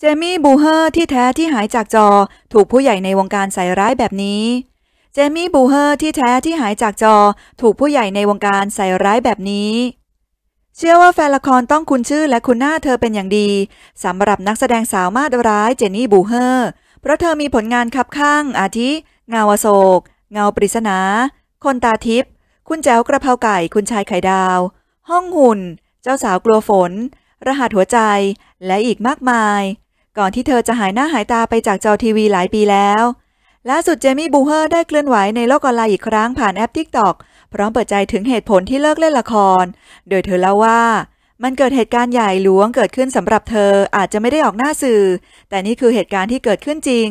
เจมี่บูเฮอร์ที่แท้ที่หายจากจอ ถูกผู้ใหญ่ในวงการใส่ร้ายแบบนี้ เจมี่บูเฮอร์ที่แท้ที่หายจากจอถูกผู้ใหญ่ในวงการใส่ร้ายแบบนี้ เชื่อว่าแฟนละครต้องคุ้นชื่อและคุ้นหน้าเธอเป็นอย่างดี สำหรับนักแสดงสาวมาดร้ายเจนนี่บูเฮอร์ เพราะเธอมีผลงานคับข้างอาทิ เงาวโศก เงาปริศนา คนตาทิพย์ คุณแจ๋วกระเพราไก่ คุณชายไข่ดาว ห้องหุ่น เจ้าสาวกลัวฝน รหัสหัวใจ และอีกมากมายก่อนที่เธอจะหายหน้าหายตาไปจากจอทีวีหลายปีแล้ว ล่าสุด เจมี่บูเฮอร์ได้เคลื่อนไหวในโลกออนไลน์อีกครั้งผ่านแอปทิกตอกพร้อมเปิดใจถึงเหตุผลที่เลิกเล่นละคร โดยเธอเล่าว่า มันเกิดเหตุการณ์ใหญ่หลวงเกิดขึ้นสำหรับเธออาจจะไม่ได้ออกหน้าสื่อ แต่นี่คือเหตุการณ์ที่เกิดขึ้นจริง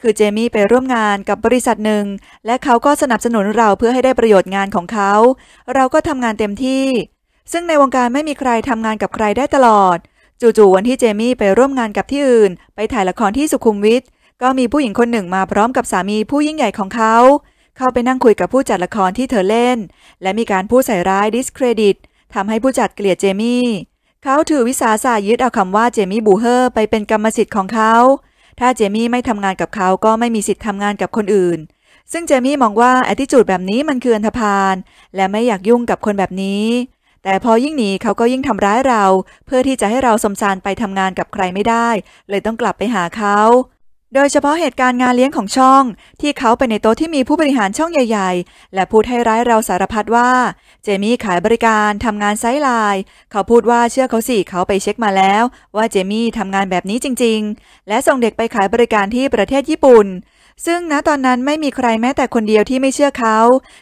คือเจมี่ไปร่วมงานกับบริษัทหนึ่งและเขาก็สนับสนุนเราเพื่อให้ได้ประโยชน์งานของเขา เราก็ทำงานเต็มที่ ซึ่งในวงการไม่มีใครทำงานกับใครได้ตลอดจู่ๆ วันที่เจมี่ไปร่วมงานกับที่อื่น ไปถ่ายละครที่สุขุมวิทก็มีผู้หญิงคนหนึ่งมาพร้อมกับสามีผู้ยิ่งใหญ่ของเขา เข้าไปนั่งคุยกับผู้จัดละครที่เธอเล่น และมีการพูดใส่ร้ายดิสเครดิตทำให้ผู้จัดเกลียดเจมี่ เขาถือวิสาสะยึดเอาคำว่าเจมี่บูเฮอร์ไปเป็นกรรมสิทธิ์ของเขา ถ้าเจมี่ไม่ทำงานกับเขาก็ไม่มีสิทธิ์ทำงานกับคนอื่นซึ่งเจมี่มองว่าแอทิจูดแบบนี้มันคืออันธพาลและไม่อยากยุ่งกับคนแบบนี้แต่พอยิ่งหนีเขาก็ยิ่งทำร้ายเรา เพื่อที่จะให้เราสมสารไปทำงานกับใครไม่ได้ เลยต้องกลับไปหาเขาโดยเฉพาะเหตุการณ์งานเลี้ยงของช่อง ที่เขาไปในโต๊ะที่มีผู้บริหารช่องใหญ่ ๆ และพูดให้ร้ายเราสารพัดว่า เจมี่ขายบริการทำงานไซส์ไลน์เขาพูดว่าเชื่อเขาสิเขาไปเช็คมาแล้ว ว่าเจมี่ทำงานแบบนี้จริงๆ และส่งเด็กไปขายบริการที่ประเทศญี่ปุ่นซึ่งณตอนนั้นไม่มีใครแม้แต่คนเดียวที่ไม่เชื่อเขา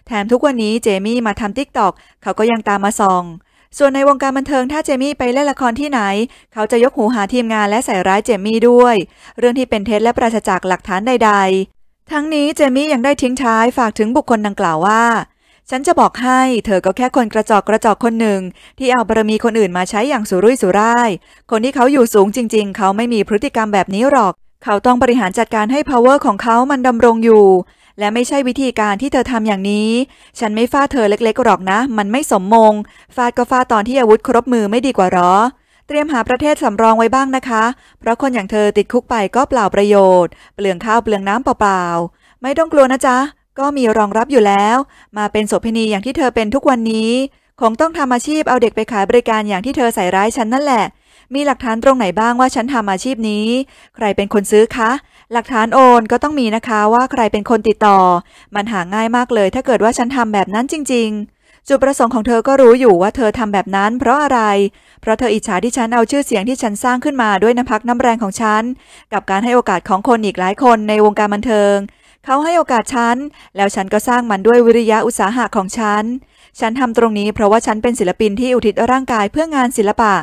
แถมทุกวันนี้เจมี่มาทำติ๊กตอกเขาก็ยังตามมาส่อง ส่วนในวงการบันเทิงถ้าเจมี่ไปเล่นละครที่ไหน เขาจะยกหูหาทีมงานและใส่ร้ายเจมี่ด้วย เรื่องที่เป็นเท็จและปราจักหลักฐานใดๆ ทั้งนี้เจมี่ยังได้ทิ้งท้ายฝากถึงบุคคลดังกล่าวว่า ฉันจะบอกให้เธอก็แค่คนกระจอกกระจอกคนหนึ่ง ที่เอาบารมีคนอื่นมาใช้อย่างสุรุ่ยสุร่ายคนที่เขาอยู่สูงจริง ๆเขาไม่มีพฤติกรรมแบบนี้หรอกเขาต้องบริหารจัดการให้ power ของเขามันดำรงอยู่ และไม่ใช่วิธีการที่เธอทำอย่างนี้ ฉันไม่ฟาดเธอเล็กๆหรอกนะ มันไม่สมมง ฟาดก็ฟาดตอนที่อาวุธครบมือไม่ดีกว่าหรอ เตรียมหาประเทศสำรองไว้บ้างนะคะ เพราะคนอย่างเธอติดคุกไปก็เปล่าประโยชน์เปลืองข้าวเปลืองน้ำเปล่า ๆ ไม่ต้องกลัวนะจ๊ะ ก็มีรองรับอยู่แล้ว มาเป็นโสเภณีอย่างที่เธอเป็นทุกวันนี้คงต้องทำอาชีพเอาเด็กไปขายบริการอย่างที่เธอใส่ร้ายฉันนั่นแหละมีหลักฐานตรงไหนบ้างว่าฉันทำอาชีพนี้ ใครเป็นคนซื้อคะ หลักฐานโอนก็ต้องมีนะคะว่าใครเป็นคนติดต่อ มันหาง่ายมากเลยถ้าเกิดว่าฉันทำแบบนั้นจริง ๆ จุดประสงค์ของเธอก็รู้อยู่ว่าเธอทำแบบนั้น เพราะอะไร เพราะเธออิจฉาที่ฉันเอาชื่อเสียงที่ฉันสร้างขึ้นมาด้วยน้ำพักน้ำแรงของฉันกับการให้โอกาสของคนอีกหลายคนในวงการบันเทิงเขาให้โอกาสฉันแล้วฉันก็สร้างมันด้วยวิริยะอุตสาหะของฉันฉันทำตรงนี้เพราะว่าฉันเป็นศิลปินที่อุทิศร่างกายเพื่องานศิลปะ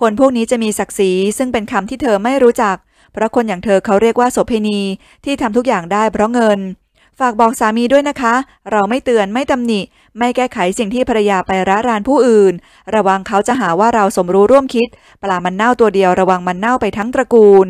คนพวกนี้จะมีศักดิ์ศรีซึ่งเป็นคำที่เธอไม่รู้จักเพราะคนอย่างเธอเขาเรียกว่าโสเภณี ที่ทำทุกอย่างได้เพราะเงิน ฝากบอกสามีด้วยนะคะ เราไม่เตือนไม่ตำหนิ ไม่แก้ไขสิ่งที่ภรรยาไประรานผู้อื่น ระวังเขาจะหาว่าเราสมรู้ร่วมคิด ปลามันเน่าตัวเดียว ระวังมันเน่าไปทั้งตระกูล